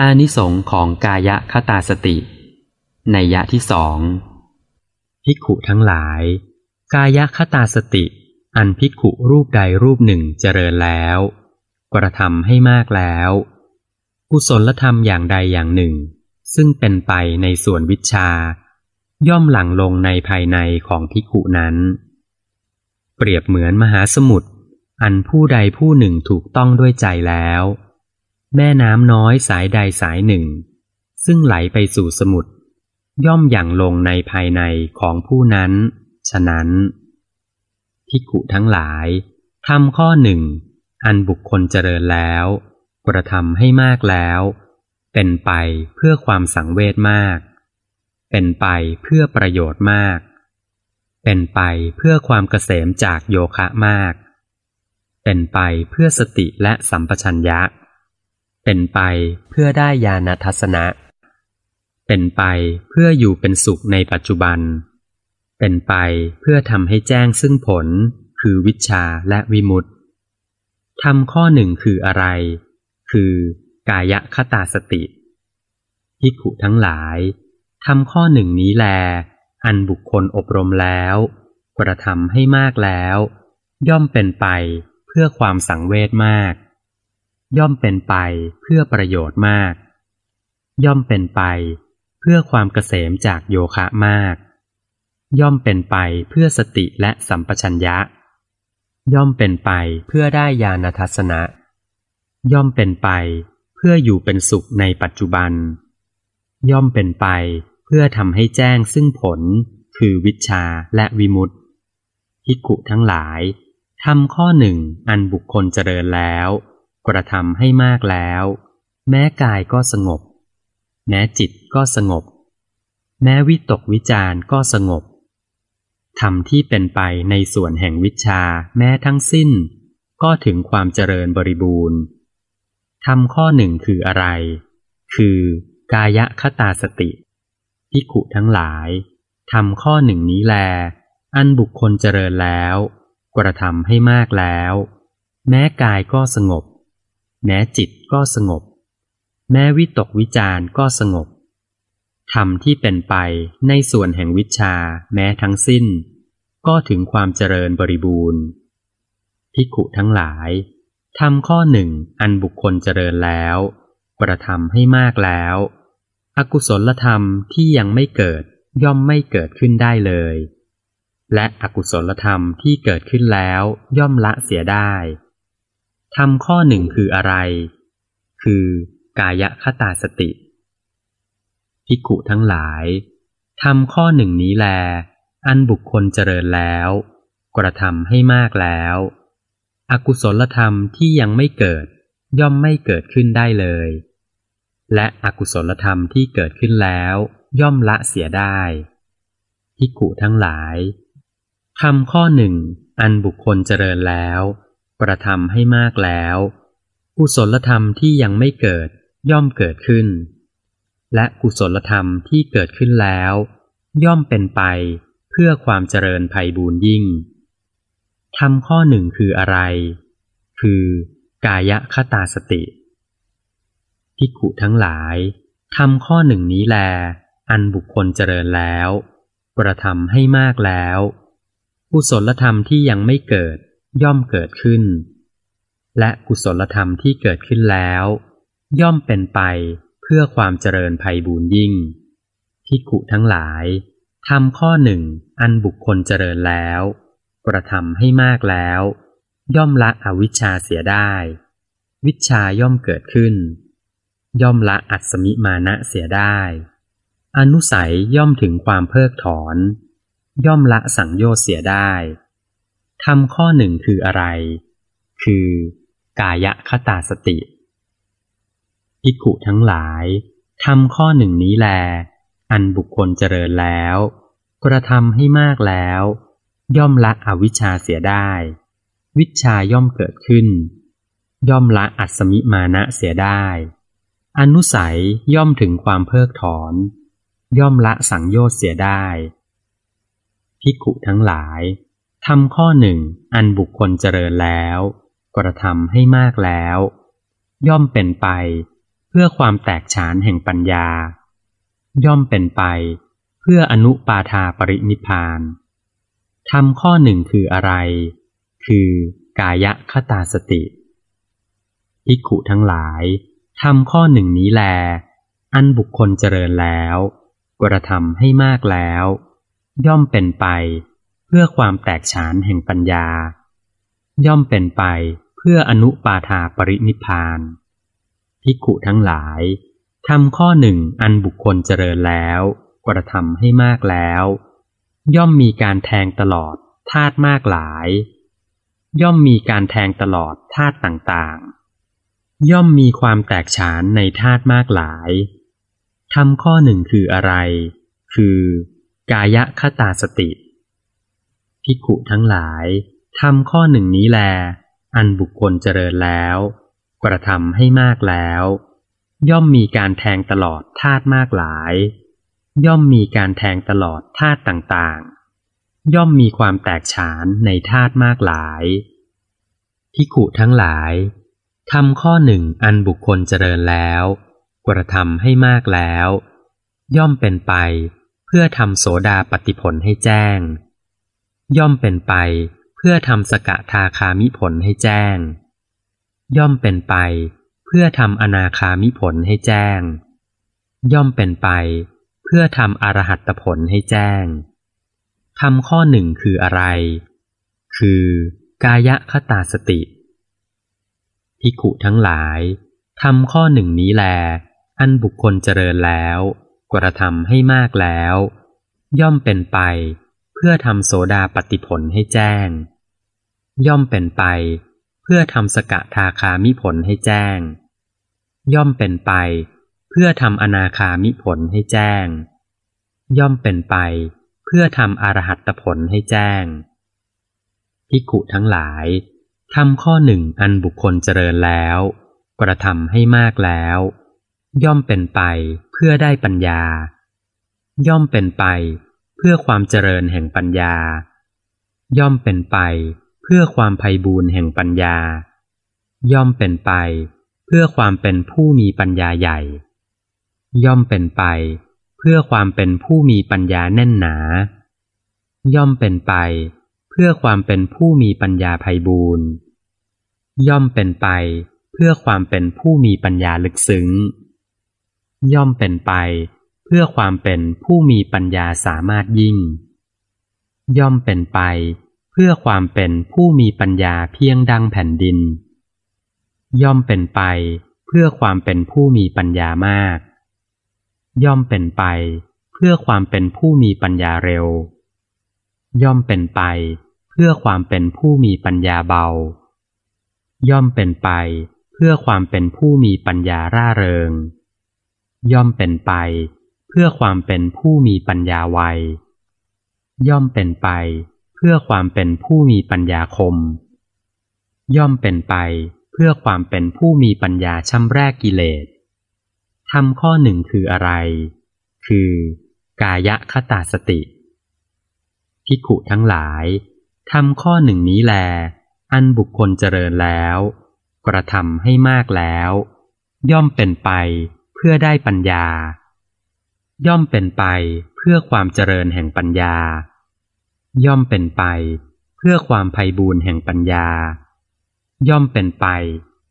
อานิสงของกายคตาสติในยะที่สองพิกขุทั้งหลาย กายคตาสติ อันพิกขุรูปใดรูปหนึ่งเจริญแล้ว กระทำให้มากแล้วกุศลธรรมอย่างใดอย่างหนึ่ง ซึ่งเป็นไปในส่วนวิชา ย่อมหลังลงในภายในของพิกขุนั้น เปรียบเหมือนมหาสมุทรอันผู้ใดผู้หนึ่งถูกต้องด้วยใจแล้วแม่น้ำน้อยสายใดสายหนึ่ง ซึ่งไหลไปสู่สมุทรย่อมอย่างลงในภายในของผู้นั้น ฉะนั้นพิกุทั้งหลายทำข้อหนึ่ง อันบุคคลเจริญแล้ว กระทำให้มากแล้ว เป็นไปเพื่อความสังเวชมาก เป็นไปเพื่อประโยชน์มาก เป็นไปเพื่อความเกษมจากโยคะมาก เป็นไปเพื่อสติและสัมปชัญญะเป็นไปเพื่อได้ญาณทัศนะ เป็นไปเพื่ออยู่เป็นสุขในปัจจุบัน เป็นไปเพื่อทำให้แจ้งซึ่งผลคือวิชาและวิมุตติทำข้อหนึ่งคืออะไร คือกายคตาสติภิกขุทั้งหลาย ทำข้อหนึ่งนี้แล อันบุคคลอบรมแล้ว กระทำให้มากแล้ว ย่อมเป็นไปเพื่อความสังเวชมากย่อมเป็นไปเพื่อประโยชน์มาก ย่อมเป็นไปเพื่อความเกษมจากโยคะมาก ย่อมเป็นไปเพื่อสติและสัมปชัญญะ ย่อมเป็นไปเพื่อได้ญาณทัศนะ ย่อมเป็นไปเพื่ออยู่เป็นสุขในปัจจุบัน ย่อมเป็นไปเพื่อทำให้แจ้งซึ่งผลคือวิชาและวิมุตติภิกขุทั้งหลายทำข้อหนึ่งอันบุคคลเจริญแล้วกระทำให้มากแล้ว แม้กายก็สงบ แม้จิตก็สงบ แม้วิตกวิจารก็สงบธรรมที่เป็นไปในส่วนแห่งวิชา แม้ทั้งสิ้น ก็ถึงความเจริญบริบูรณ์ธรรมข้อหนึ่งคืออะไร คือ กายคตาสติพิกุทั้งหลายทำข้อหนึ่งนี้แล อันบุคคลเจริญแล้ว กระทำให้มากแล้ว แม้กายก็สงบแม้จิตก็สงบ แม้วิตกวิจารก็สงบ ธรรมที่เป็นไปในส่วนแห่งวิชาแม้ทั้งสิ้น ก็ถึงความเจริญบริบูรณ์พิกขุทั้งหลายทำข้อหนึ่งอันบุคคลเจริญแล้วกระทมให้มากแล้ว อกุศลธรรมที่ยังไม่เกิดย่อมไม่เกิดขึ้นได้เลย และอกุศลธรรมที่เกิดขึ้นแล้วย่อมละเสียได้ทำข้อหนึ่งคืออะไร คือ กายคตาสติพิกุทั้งหลายทำข้อหนึ่งนี้แล อันบุคคลเจริญแล้ว กระทำให้มากแล้ว อกุศลธรรมที่ยังไม่เกิด ย่อมไม่เกิดขึ้นได้เลย และอกุศลธรรมที่เกิดขึ้นแล้ว ย่อมละเสียได้พิกุทั้งหลายทำข้อหนึ่ง อันบุคคลเจริญแล้วกระทำให้มากแล้ว กุศลธรรมที่ยังไม่เกิดย่อมเกิดขึ้น และกุศลธรรมที่เกิดขึ้นแล้ว ย่อมเป็นไปเพื่อความเจริญภัยบูนยิ่งทำข้อหนึ่งคืออะไร คือ กายคตาสติพิกุทั้งหลายทำข้อหนึ่งนี้แล อันบุคคลเจริญแล้วกระทำให้มากแล้ว กุศลธรรมที่ยังไม่เกิดย่อมเกิดขึ้น และกุศลธรรมที่เกิดขึ้นแล้ว ย่อมเป็นไปเพื่อความเจริญภัยบูญยิ่งทิขุทั้งหลายทำข้อหนึ่งอันบุคคลเจริญแล้ว กระทำให้มากแล้ว ย่อมละอวิชชาเสียได้ วิชาย่อมเกิดขึ้น ย่อมละอัศมิมาณะเสียได้ อนุสัยย่อมถึงความเพิกถอน ย่อมละสังโยเสียได้ทำข้อหนึ่งคืออะไร คือ กายคตาสติ พิกขุทั้งหลาย ทำข้อหนึ่งนี้แล อันบุคคลเจริญแล้ว กระทำให้มากแล้ว ย่อมละอวิชชาเสียได้ วิชาย่อมเกิดขึ้น ย่อมละอัศมิมาณะเสียได้ อนุสัยย่อมถึงความเพิกถอน ย่อมละสังโยชน์เสียได้พิกขุทั้งหลายทำข้อหนึ่งอันบุคคลเจริญแล้วกระทำให้มากแล้ว ย่อมเป็นไป เพื่อความแตกฉานแห่งปัญญา ย่อมเป็นไป เพื่ออนุปาทาปรินิพานทำข้อหนึ่งคืออะไร คือกายะคตาสติภิกขุทั้งหลายทำข้อหนึ่งนี้แล อันบุคคลเจริญแล้ว กระทำให้มากแล้ว ย่อมเป็นไปพื่อความแตกฉานแห่งปัญญา ย่อมเป็นไปเพื่ออนุปาทาปรินิพานภิกขุทั้งหลายทำข้อหนึ่งอันบุคคลเจริญแล้ว กระทำให้มากแล้ว ย่อมมีการแทงตลอดธาตุมากหลาย ย่อมมีการแทงตลอดธาตุต่าง ๆ ย่อมมีความแตกฉานในธาตุมากหลาย ทำข้อหนึ่งคืออะไร คือ กายคตาสติภิกขุทั้งหลายทำข้อหนึ่งนี้แล อันบุคคลเจริญแล้ว กระทำให้มากแล้ว ย่อมมีการแทงตลอดธาตุมากหลาย ย่อมมีการแทงตลอดธาตุต่างๆ ย่อมมีความแตกฉานในธาตุมากหลายภิกขุทั้งหลายทำข้อหนึ่งอันบุคคลเจริญแล้ว กระทำให้มากแล้ว ย่อมเป็นไปเพื่อทำโสดาปฏิผลให้แจ้งย่อมเป็นไป เพื่อทำสกทาคามิผลให้แจ้ง ย่อมเป็นไป เพื่อทำอนาคามิผลให้แจ้ง ย่อมเป็นไป เพื่อทำอรหัตผลให้แจ้งทำข้อหนึ่งคืออะไร คือ กายคตาสติภิกขุทั้งหลายทำข้อหนึ่งนี้แล อันบุคคลเจริญแล้วกระทำให้มากแล้ว ย่อมเป็นไปพื่อทำโสดาปฏิผลให้แจ้ง ย่อมเป็นไป เพื่อทำสกะทาคามิผลให้แจ้ง ย่อมเป็นไป เพื่อทำอนาคามิผลให้แจ้ง ย่อมเป็นไป เพื่อทำอรหัตผลให้แจ้งพิกุทั้งหลายทำข้อหนึ่งอันบุคคลเจริญแล้วกระทำให้มากแล้ว ย่อมเป็นไปเพื่อได้ปัญญา ย่อมเป็นไปพื่อความเจริญแห่งปัญญา ย่อมเป็นไป เพื่อความไพ่บูรณ์แห่งปัญญา ย่อมเป็นไป เพื่อความเป็นผู้มีปัญญาใหญ่ ย่อมเป็นไป เพื่อความเป็นผู้มีปัญญาแน่นหนา ย่อมเป็นไป เพื่อความเป็นผู้มีปัญญาไพ่บูรณ์ย่อมเป็นไป เพื่อความเป็นผู้มีปัญญาลึกซึ้ง ย่อมเป็นไปเพื่อความเป็นผู้มีปัญญาสามารถยิ่ง ย่อมเป็นไป เพื่อความเป็นผู้มีปัญญาเพียงดังแผ่นดิน ย่อมเป็นไป เพื่อความเป็นผู้มีปัญญามาก ย่อมเป็นไป เพื่อความเป็นผู้มีปัญญาเร็ว ย่อมเป็นไป เพื่อความเป็นผู้มีปัญญาเบา ย่อมเป็นไปเพื่อความเป็นผู้มีปัญญาร่าเริง ย่อมเป็นไปพื่อความเป็นผู้มีปัญญาไวย่อมเป็นไปเพื่อความเป็นผู้มีปัญญาคม ย่อมเป็นไปเพื่อความเป็นผู้มีปัญญาช่ำแรกกิเลสทำข้อหนึ่งคืออะไร คือ กายคตาสติพิขุทั้งหลายทำข้อหนึ่งนี้แลอันบุคคลเจริญแล้ว กระทำให้มากแล้ว ย่อมเป็นไปเพื่อได้ปัญญาย่อมเป็นไปเพื่อความเจริญแห่งปัญญา ย่อมเป็นไป เพื่อความไพ่บูรณ์แห่งปัญญา ย่อมเป็นไป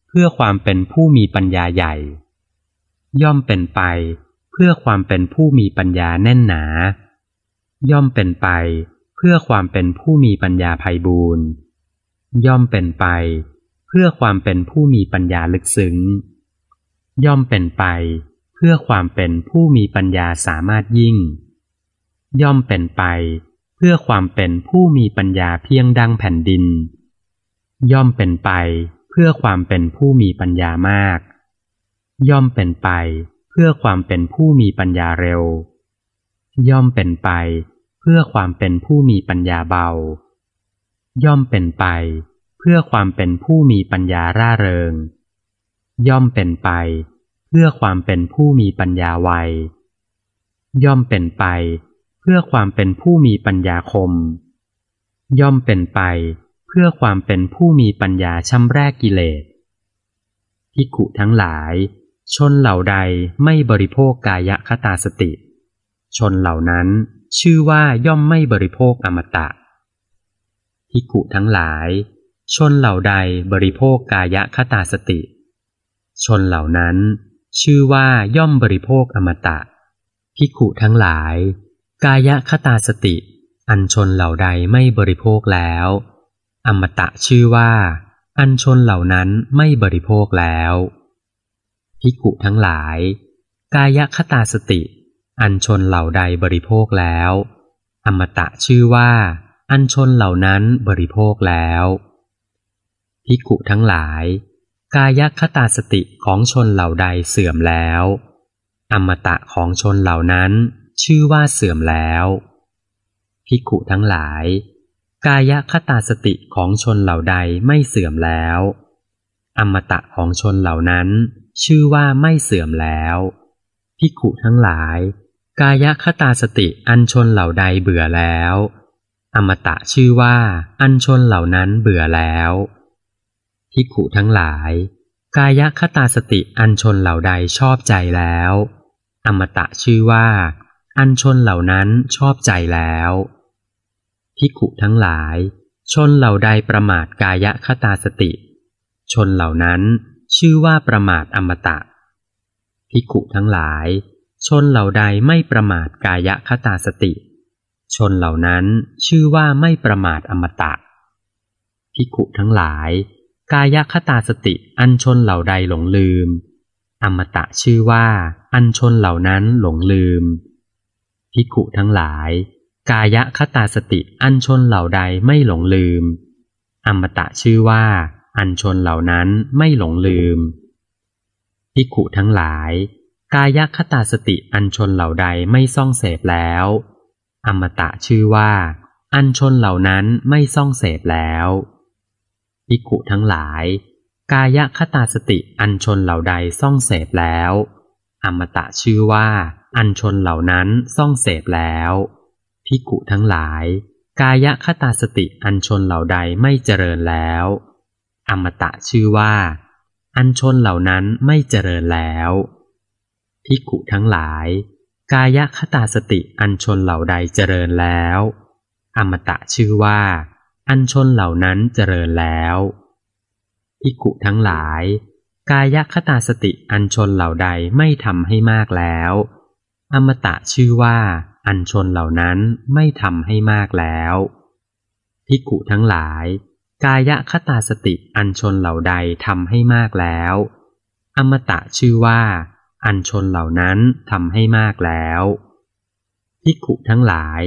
เพื่อความเป็นผู้มีปัญญาใหญ่ ย่อมเป็นไปเพื่อความเป็นผู้มีปัญญาแน่นหนา ย่อมเป็นไปเพื่อความเป็นผู้มีปัญญาไพ่บูรณ์ย่อมเป็นไป เพื่อความเป็นผู้มีปัญญาลึกซึ้ง ย่อมเป็นไปพื่อความเป็นผู้มีปัญญาสามารถยิ่ง ย่อมเป็นไป เพื่อความเป็นผู้มีปัญญาเพียงดังแผ่นดิน ย่อมเป็นไป เพื่อความเป็นผู้มีปัญญามาก ย่อมเป็นไป เพื่อความเป็นผู้มีปัญญาเร็ว ย่อมเป็นไป เพื่อความเป็นผู้มีปัญญาเบา ย่อมเป็นไป เพื่อความเป็นผู้มีปัญญาร่าเริง ย่อมเป็นไปพื่อความเป็นผู้มีปัญญาไวย่อมเป็นไปเพื่อความเป็นผู้มีปัญญาคม ย่อมเป็นไปเพื่อความเป็นผู้มีปัญญาช่ำแรกกิเลสพิกุทั้งหลาย ชนเหล่าใดไม่บริโภคกายะคตาสติ ชนเหล่านั้นชื่อว่าย่อมไม่บริโภคอมตะพิกุทั้งหลาย ชนเหล่าใดบริโภคกายะคตาสติ ชนเหล่านั้นชื่อว่าย่อมบริโภคอมตะพิขุทั้งหลาย กายะคตาสติ อันชนเหล่าใดไม่บริโภคแล้ว อมตะชื่อว่า อันชนเหล่านั้นไม่บริโภคแล้วพิกุทั้งหลาย กายคตาสติ อันชนเหล่าใดบริโภคแล้ว อมตะชื่อว่า อันชนเหล่านั้นบริโภคแล้วพิกุทั้งหลายกายคตาสติของชนเหล่าใดเสื่อมแล้ว อมตะของชนเหล่านั้นชื่อว่าเสื่อมแล้วพิกขุทั้งหลาย กายคตาสติของชนเหล่าใดไม่เสื่อมแล้ว อมตะของชนเหล่านั้นชื่อว่าไม่เสื่อมแล้วพิกขุทั้งหลาย กายคตาสติอันชนเหล่าใดเบื่อแล้ว อมตะชื่อว่าอันชนเหล่านั้นเบื่อแล้วภิกขุทั้งหลาย กายคตาสติอันชนเหล่าใดชอบใจแล้ว อมตะชื่อว่า อันชนเหล่านั้นชอบใจแล้วภิกขุทั้งหลาย ชนเหล่าใดประมาทกายคตาสติ ชนเหล่านั้นชื่อว่าประมาทอมตะภิกขุทั้งหลาย ชนเหล่าใดไม่ประมาทกายคตาสติ ชนเหล่านั้นชื่อว่าไม่ประมาทอมตะภิกขุทั้งหลายกายคตาสติอันชนเหล่าใดหลงลืม อมตะชื่อว่าอันชนเหล่านั้นหลงลืม พิกขุทั้งหลายกายคตาสติอันชนเหล่าใดไม่หลงลืม อมตะชื่อว่าอันชนเหล่านั้นไม่หลงลืมพิกขุทั้งหลายกายคตาสติอันชนเหล่าใดไม่ซ่องเสพแล้ว อมตะชื่อว่าอันชนเหล่านั้นไม่ซ่องเสพแล้วภิกขุทั้งหลายกายคตาสติอันชนเหล่าใดซ่องเสพแล้ว อมตะชื่อว่า อันชนเหล่านั้นซ่องเสพแล้วภิกขุทั้งหลายกายคตาสติอันชนเหล่าใดไม่เจริญแล้ว อมตะชื่อว่า อันชนเหล่านั้นไม่เจริญแล้วภิกขุทั้งหลายกายคตาสติอันชนเหล่าใดเจริญแล้ว อมตะชื่อว่าอันชนเหล่านั้นเจริญแล้ว พิกุทั้งหลาย กายคตาสติอันชนเหล่าใดไม่ทำให้มากแล้ว อมตะชื่อว่า อันชนเหล่านั้นไม่ทำให้มากแล้วพิกุทั้งหลาย กายคตาสติอันชนเหล่าใดทำให้มากแล้ว อมตะชื่อว่า อันชนเหล่านั้นทำให้มากแล้วพิกุทั้งหลาย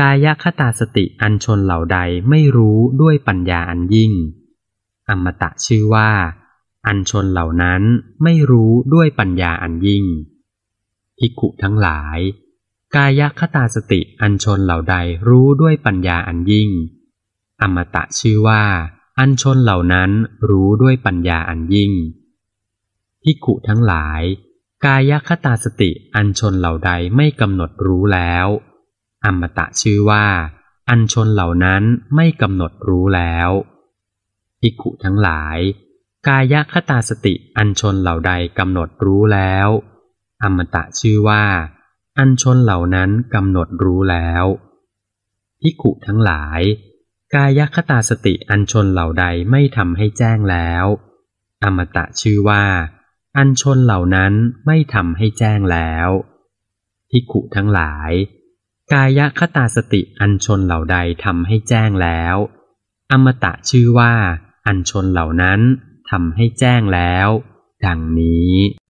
กายคตาสติอันชนเหล่าใดไม่รู้ด้วยปัญญาอันยิ่ง อมตะชื่อว่า อันชนเหล่านั้นไม่รู้ด้วยปัญญาอันยิ่ง ภิกขุทั้งหลายกายคตาสติอันชนเหล่าใดรู้ด้วยปัญญาอันยิ่ง อมตะชื่อว่า อันชนเหล่านั้นรู้ด้วยปัญญาอันยิ่ง ภิกขุทั้งหลายกายคตาสติอันชนเหล่าใดไม่กำหนดรู้แล้วอมตะ ชื่อว่า อันชนเหล่านั้นไม่กำหนดรู้แล้วอิกุทั้งหลาย กายคตาสติอันชนเหล่าใดกำหนดรู้แล้ว อมตะ ชื่อว่า อันชนเหล่านั้นกำหนดรู้แล้วพิกุทั้งหลายกายคตาสติอันชนเหล่าใดไม่ทำให้แจ้งแล้ว อมตะ ชื่อว่า อันชนเหล่านั้นไม่ทำให้แจ้งแล้วพิกุทั้งหลายกายคตาสติอันชนเหล่าใดทำให้แจ้งแล้ว อมตะชื่อว่าอันชนเหล่านั้นทำให้แจ้งแล้ว ดังนี้